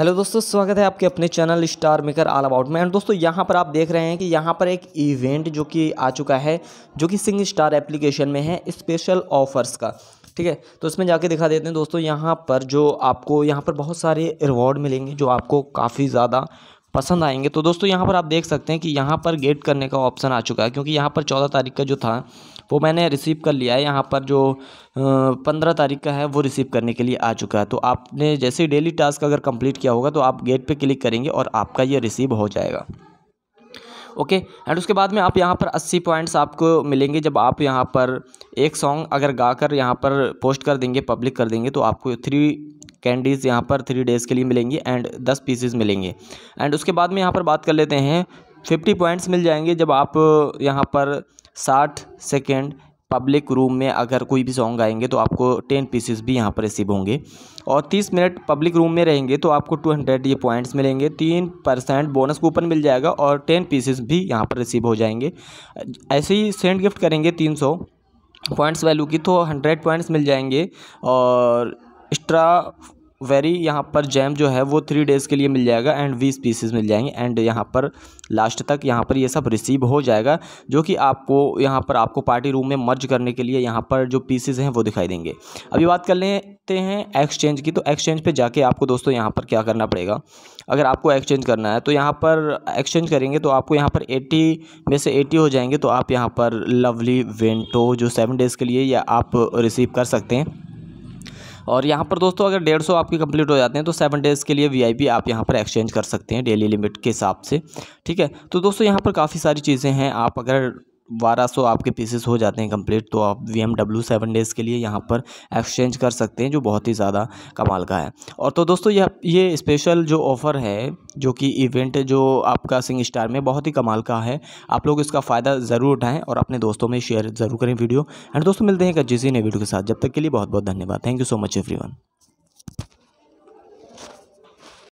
hello दोस्तों स्वागत है आपके अपने channel star maker all about में एंड दोस्तों यहाँ पर आप देख रहे हैं कि यहाँ पर एक इवेंट जो कि आ चुका है जो कि सिंग स्टार एप्लीकेशन में है स्पेशल ऑफर्स का ठीक है तो इसमें जाके दिखा देते हैं दोस्तों यहाँ पर जो आपको यहाँ पर बहुत सारे रिवॉर्ड मिलेंगे जो आपको काफ़ी ज़्यादा पसंद आएंगे तो दोस्तों यहाँ पर आप देख सकते हैं कि यहाँ पर गेट करने का ऑप्शन आ चुका है क्योंकि यहाँ पर चौदह तारीख का जो था वो मैंने रिसीव कर लिया है यहाँ पर जो पंद्रह तारीख का है वो रिसीव करने के लिए आ चुका है तो आपने जैसे ही डेली टास्क अगर कंप्लीट किया होगा तो आप गेट पे क्लिक करेंगे और आपका ये रिसीव हो जाएगा ओके एंड उसके बाद में आप यहाँ पर अस्सी पॉइंट्स आपको मिलेंगे जब आप यहाँ पर एक सॉन्ग अगर गा कर यहाँ पर पोस्ट कर देंगे पब्लिक कर देंगे तो आपको थ्री कैंडीज़ यहाँ पर थ्री डेज़ के लिए मिलेंगी एंड दस पीसेज मिलेंगे एंड उसके बाद में यहाँ पर बात कर लेते हैं फिफ्टी पॉइंट्स मिल जाएंगे जब आप यहाँ पर साठ सेकेंड पब्लिक रूम में अगर कोई भी सॉन्ग गाएंगे तो आपको टेन पीसेस भी यहाँ पर रिसीव होंगे और तीस मिनट पब्लिक रूम में रहेंगे तो आपको टू हंड्रेड ये पॉइंट्स मिलेंगे तीन परसेंट बोनस कूपन मिल जाएगा और टेन पीसेस भी यहाँ पर रिसीव हो जाएंगे ऐसे ही सेंड गिफ्ट करेंगे तीन सौ पॉइंट्स वैल्यू की तो हंड्रेड पॉइंट्स मिल जाएंगे और एक्स्ट्रा वेरी यहाँ पर जैम जो है वो थ्री डेज़ के लिए मिल जाएगा एंड बीस पीसेज मिल जाएंगे एंड यहाँ पर लास्ट तक यहाँ पर ये यह सब रिसीव हो जाएगा जो कि आपको यहाँ पर आपको पार्टी रूम में मर्ज करने के लिए यहाँ पर जो पीसेज़ हैं वो दिखाई देंगे अभी बात कर लेते हैं एक्सचेंज की तो एक्सचेंज पर जाके आपको दोस्तों यहाँ पर क्या करना पड़ेगा अगर आपको एक्सचेंज करना है तो यहाँ पर एक्सचेंज करेंगे तो आपको यहाँ पर एटी में से एटी हो जाएंगे तो आप यहाँ पर लवली वेंटो जो सेवन डेज़ के लिए या आप रिसीव कर सकते हैं और यहाँ पर दोस्तों अगर डेढ़ सौ आपके कंप्लीट हो जाते हैं तो सेवन डेज़ के लिए वी आप यहाँ पर एक्सचेंज कर सकते हैं डेली लिमिट के हिसाब से ठीक है तो दोस्तों यहाँ पर काफ़ी सारी चीज़ें हैं आप अगर बारह सौ आपके पीसेस हो जाते हैं कंप्लीट तो आप V M W seven days के लिए यहाँ पर एक्सचेंज कर सकते हैं जो बहुत ही ज़्यादा कमाल का है और तो दोस्तों यह ये स्पेशल जो ऑफ़र है जो कि इवेंट जो आपका सिंग स्टार में बहुत ही कमाल का है आप लोग इसका फ़ायदा ज़रूर उठाएँ और अपने दोस्तों में शेयर ज़रूर करें वीडियो एंड दोस्तों मिलते हैं एक अच्छी ने वीडियो के साथ जब तक के लिए बहुत बहुत धन्यवाद thank you so much every